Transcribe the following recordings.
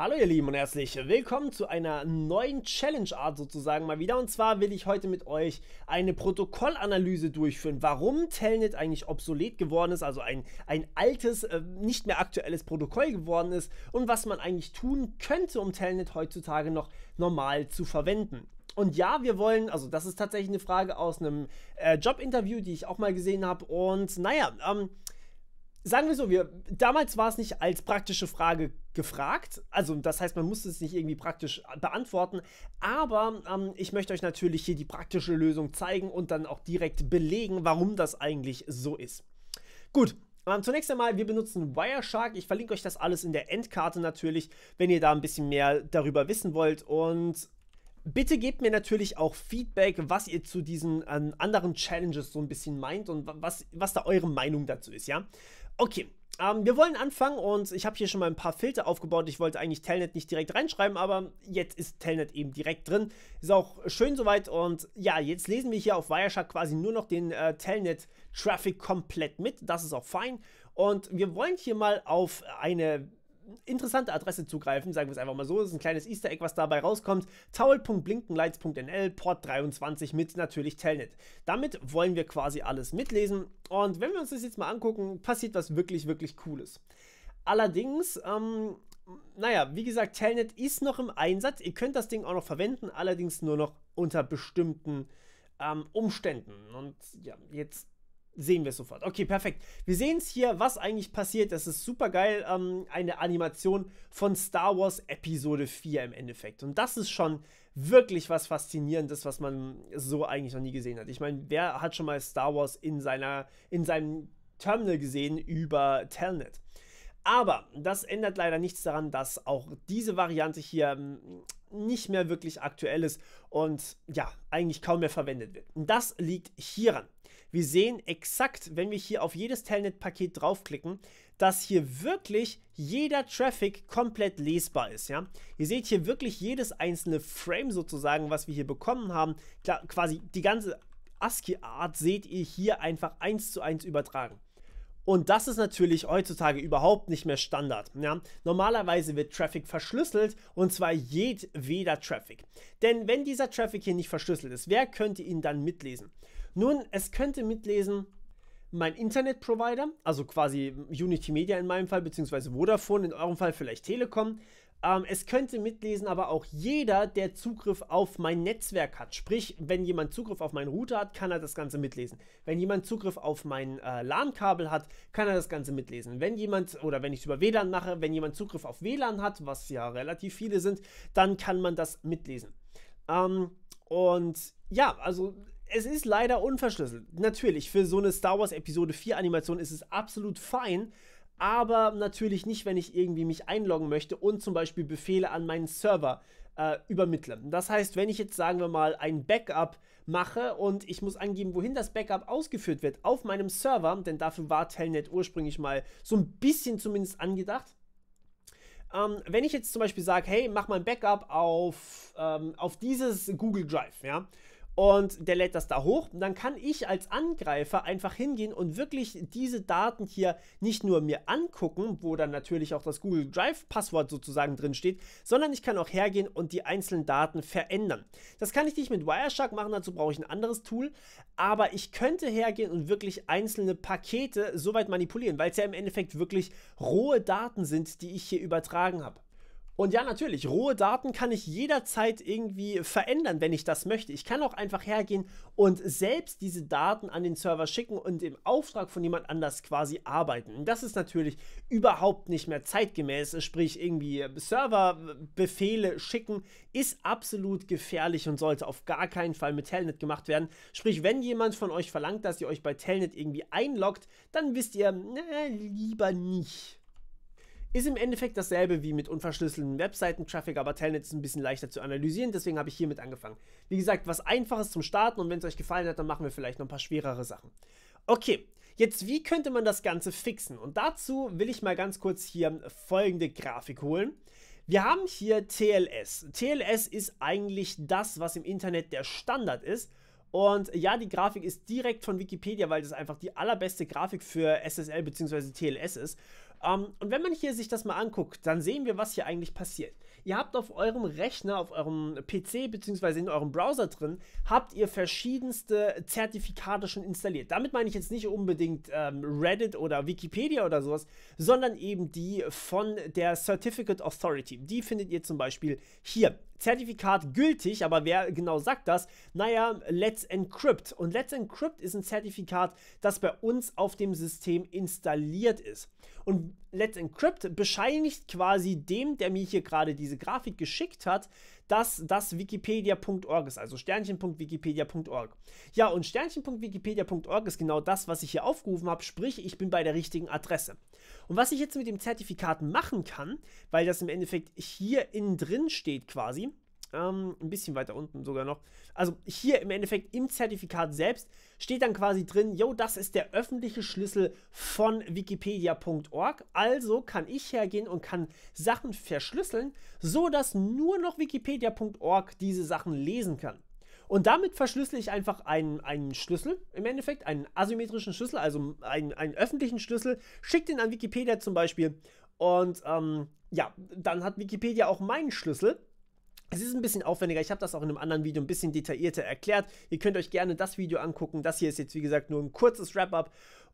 Hallo ihr Lieben und herzlich willkommen zu einer neuen Challenge-Art sozusagen mal wieder. Und zwar will ich heute mit euch eine Protokollanalyse durchführen, warum Telnet eigentlich obsolet geworden ist, also ein, ein altes, äh, nicht mehr aktuelles Protokoll geworden ist und was man eigentlich tun könnte, um Telnet heutzutage noch normal zu verwenden. Und ja, wir wollen, also das ist tatsächlich eine Frage aus einem äh, Jobinterview, die ich auch mal gesehen habe. Und naja, ähm, sagen wir so, wir, damals war es nicht als praktische Frage gefragt. Also, das heißt, man musste es nicht irgendwie praktisch beantworten. Aber ähm, ich möchte euch natürlich hier die praktische Lösung zeigen und dann auch direkt belegen, warum das eigentlich so ist. Gut. Ähm, zunächst einmal, wir benutzen Wireshark. Ich verlinke euch das alles in der Endkarte natürlich, wenn ihr da ein bisschen mehr darüber wissen wollt. Und Bitte gebt mir natürlich auch Feedback, was ihr zu diesen ähm, anderen Challenges so ein bisschen meint und was, was da eure Meinung dazu ist, ja? Okay, ähm, wir wollen anfangen und ich habe hier schon mal ein paar Filter aufgebaut. Ich wollte eigentlich Telnet nicht direkt reinschreiben, aber jetzt ist Telnet eben direkt drin. Ist auch schön soweit und ja, jetzt lesen wir hier auf Wireshark quasi nur noch den äh, Telnet-Traffic komplett mit. Das ist auch fein und wir wollen hier mal auf eine interessante Adresse zugreifen, sagen wir es einfach mal so. Das ist ein kleines Easter Egg, was dabei rauskommt. Towel.blinkenlights.nl, Port 23 mit natürlich Telnet. Damit wollen wir quasi alles mitlesen. Und wenn wir uns das jetzt mal angucken, passiert was wirklich, wirklich Cooles. Allerdings, ähm, naja, wie gesagt, Telnet ist noch im Einsatz. Ihr könnt das Ding auch noch verwenden, allerdings nur noch unter bestimmten ähm, Umständen. Und ja, jetzt sehen wir es sofort. Okay, perfekt. Wir sehen es hier, was eigentlich passiert. Das ist super geil. Ähm, eine Animation von Star Wars Episode 4 im Endeffekt. Und das ist schon wirklich was Faszinierendes, was man so eigentlich noch nie gesehen hat. Ich meine, wer hat schon mal Star Wars in, seiner, in seinem Terminal gesehen über Telnet? Aber das ändert leider nichts daran, dass auch diese Variante hier ähm, nicht mehr wirklich aktuell ist und ja, eigentlich kaum mehr verwendet wird. Und das liegt hieran. Wir sehen exakt, wenn wir hier auf jedes Telnet-Paket draufklicken, dass hier wirklich jeder Traffic komplett lesbar ist. Ja? Ihr seht hier wirklich jedes einzelne Frame sozusagen, was wir hier bekommen haben. Klar, quasi die ganze ASCII-Art seht ihr hier einfach eins zu eins übertragen. Und das ist natürlich heutzutage überhaupt nicht mehr Standard. Ja? Normalerweise wird Traffic verschlüsselt und zwar jedweder Traffic. Denn wenn dieser Traffic hier nicht verschlüsselt ist, wer könnte ihn dann mitlesen? Nun, es könnte mitlesen mein Internetprovider, also quasi Unity Media in meinem Fall, beziehungsweise Vodafone, in eurem Fall vielleicht Telekom. Ähm, es könnte mitlesen aber auch jeder, der Zugriff auf mein Netzwerk hat. Sprich, wenn jemand Zugriff auf meinen Router hat, kann er das Ganze mitlesen. Wenn jemand Zugriff auf mein äh, LAN-Kabel hat, kann er das Ganze mitlesen. Wenn jemand, oder wenn ich es über WLAN mache, wenn jemand Zugriff auf WLAN hat, was ja relativ viele sind, dann kann man das mitlesen. Ähm, und ja, also es ist leider unverschlüsselt. Natürlich, für so eine Star Wars Episode 4 Animation ist es absolut fein, aber natürlich nicht, wenn ich irgendwie mich einloggen möchte und zum Beispiel Befehle an meinen Server äh, übermittle. Das heißt, wenn ich jetzt, sagen wir mal, ein Backup mache und ich muss angeben, wohin das Backup ausgeführt wird, auf meinem Server, denn dafür war Telnet ursprünglich mal so ein bisschen zumindest angedacht, ähm, wenn ich jetzt zum Beispiel sage, hey, mach mal ein Backup auf, ähm, auf dieses Google Drive, ja, und der lädt das da hoch. Und dann kann ich als Angreifer einfach hingehen und wirklich diese Daten hier nicht nur mir angucken, wo dann natürlich auch das Google Drive Passwort sozusagen drin steht, sondern ich kann auch hergehen und die einzelnen Daten verändern. Das kann ich nicht mit Wireshark machen, dazu brauche ich ein anderes Tool, aber ich könnte hergehen und wirklich einzelne Pakete soweit manipulieren, weil es ja im Endeffekt wirklich rohe Daten sind, die ich hier übertragen habe. Und ja, natürlich, rohe Daten kann ich jederzeit irgendwie verändern, wenn ich das möchte. Ich kann auch einfach hergehen und selbst diese Daten an den Server schicken und im Auftrag von jemand anders quasi arbeiten. das ist natürlich überhaupt nicht mehr zeitgemäß, sprich irgendwie Serverbefehle schicken ist absolut gefährlich und sollte auf gar keinen Fall mit Telnet gemacht werden. Sprich, wenn jemand von euch verlangt, dass ihr euch bei Telnet irgendwie einloggt, dann wisst ihr, na, lieber nicht. Ist im Endeffekt dasselbe wie mit unverschlüsselten Webseiten-Traffic, aber Telnet ist ein bisschen leichter zu analysieren, deswegen habe ich hiermit angefangen. Wie gesagt, was Einfaches zum Starten und wenn es euch gefallen hat, dann machen wir vielleicht noch ein paar schwerere Sachen. Okay, jetzt wie könnte man das Ganze fixen? Und dazu will ich mal ganz kurz hier folgende Grafik holen. Wir haben hier TLS. TLS ist eigentlich das, was im Internet der Standard ist. Und ja, die Grafik ist direkt von Wikipedia, weil das einfach die allerbeste Grafik für SSL bzw. TLS ist. Um, ähm, und wenn man hier sich das mal anguckt, dann sehen wir, was hier eigentlich passiert. Ihr habt auf eurem Rechner, auf eurem PC bzw. in eurem Browser drin, habt ihr verschiedenste Zertifikate schon installiert. Damit meine ich jetzt nicht unbedingt ähm, Reddit oder Wikipedia oder sowas, sondern eben die von der Certificate Authority. Die findet ihr zum Beispiel hier. Zertifikat gültig, aber wer genau sagt das? Naja, Let's Encrypt. Und Let's Encrypt ist ein Zertifikat, das bei uns auf dem System installiert ist. Und Let's Encrypt bescheinigt quasi dem, der mir hier gerade diese Grafik geschickt hat, dass das wikipedia.org ist, also sternchen.wikipedia.org. Ja, und sternchen.wikipedia.org ist genau das, was ich hier aufgerufen habe, sprich, ich bin bei der richtigen Adresse. Und was ich jetzt mit dem Zertifikat machen kann, weil das im Endeffekt hier innen drin steht quasi, ähm, ein bisschen weiter unten sogar noch. Also hier im Endeffekt im Zertifikat selbst steht dann quasi drin, yo, das ist der öffentliche Schlüssel von wikipedia.org. Also kann ich hergehen und kann Sachen verschlüsseln, so dass nur noch wikipedia.org diese Sachen lesen kann. Und damit verschlüssel ich einfach einen, einen Schlüssel, im Endeffekt, einen asymmetrischen Schlüssel, also einen, einen öffentlichen Schlüssel, schicke den an Wikipedia zum Beispiel. Und ähm, ja, dann hat Wikipedia auch meinen Schlüssel. Es ist ein bisschen aufwendiger. Ich habe das auch in einem anderen Video ein bisschen detaillierter erklärt. Ihr könnt euch gerne das Video angucken. Das hier ist jetzt, wie gesagt, nur ein kurzes Wrap-up.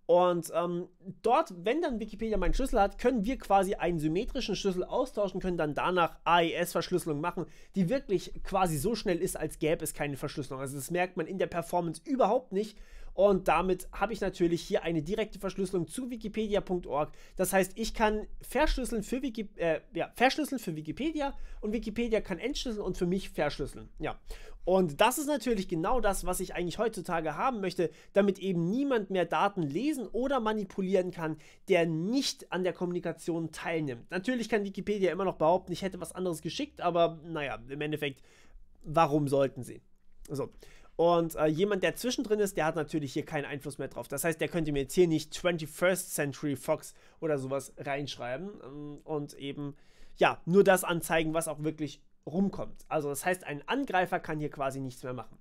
Und ähm, dort, wenn dann Wikipedia meinen Schlüssel hat, können wir quasi einen symmetrischen Schlüssel austauschen, können dann danach AES-Verschlüsselung machen, die wirklich quasi so schnell ist, als gäbe es keine Verschlüsselung. Also das merkt man in der Performance überhaupt nicht. Und damit habe ich natürlich hier eine direkte Verschlüsselung zu wikipedia.org. Das heißt, ich kann verschlüsseln für, Wiki äh, ja, verschlüsseln für Wikipedia und Wikipedia kann entschlüsseln und für mich verschlüsseln. Ja. Und das ist natürlich genau das, was ich eigentlich heutzutage haben möchte, damit eben niemand mehr Daten lesen oder manipulieren kann, der nicht an der Kommunikation teilnimmt. Natürlich kann Wikipedia immer noch behaupten, ich hätte was anderes geschickt, aber naja, im Endeffekt, warum sollten sie? So. Und äh, jemand, der zwischendrin ist, der hat natürlich hier keinen Einfluss mehr drauf. Das heißt, der könnte mir jetzt hier nicht 21st Century Fox oder sowas reinschreiben ähm, und eben, ja, nur das anzeigen, was auch wirklich rumkommt. Also das heißt, ein Angreifer kann hier quasi nichts mehr machen.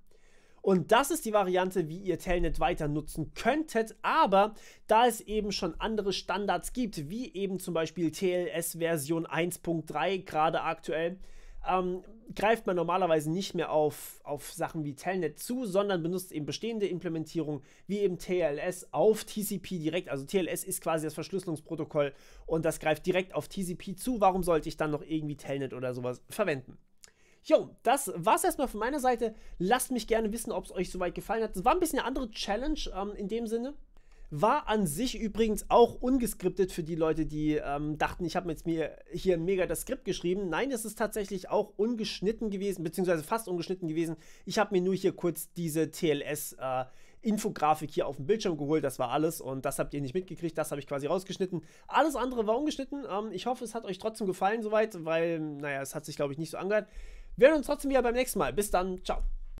Und das ist die Variante, wie ihr Telnet weiter nutzen könntet, aber da es eben schon andere Standards gibt, wie eben zum Beispiel TLS Version 1.3 gerade aktuell, ähm, greift man normalerweise nicht mehr auf, auf Sachen wie Telnet zu, sondern benutzt eben bestehende Implementierungen wie eben TLS auf TCP direkt. Also TLS ist quasi das Verschlüsselungsprotokoll und das greift direkt auf TCP zu. Warum sollte ich dann noch irgendwie Telnet oder sowas verwenden? Jo, das war's erstmal von meiner Seite. Lasst mich gerne wissen, ob es euch soweit gefallen hat. Es war ein bisschen eine andere Challenge ähm, in dem Sinne. War an sich übrigens auch ungeskriptet für die Leute, die ähm, dachten, ich habe jetzt mir hier mega das Skript geschrieben. Nein, es ist tatsächlich auch ungeschnitten gewesen, beziehungsweise fast ungeschnitten gewesen. Ich habe mir nur hier kurz diese TLS-Infografik äh, hier auf dem Bildschirm geholt. Das war alles und das habt ihr nicht mitgekriegt. Das habe ich quasi rausgeschnitten. Alles andere war ungeschnitten. Ähm, ich hoffe, es hat euch trotzdem gefallen soweit, weil, naja, es hat sich, glaube ich, nicht so angehört. Wir hören uns trotzdem wieder beim nächsten Mal. Bis dann. Ciao.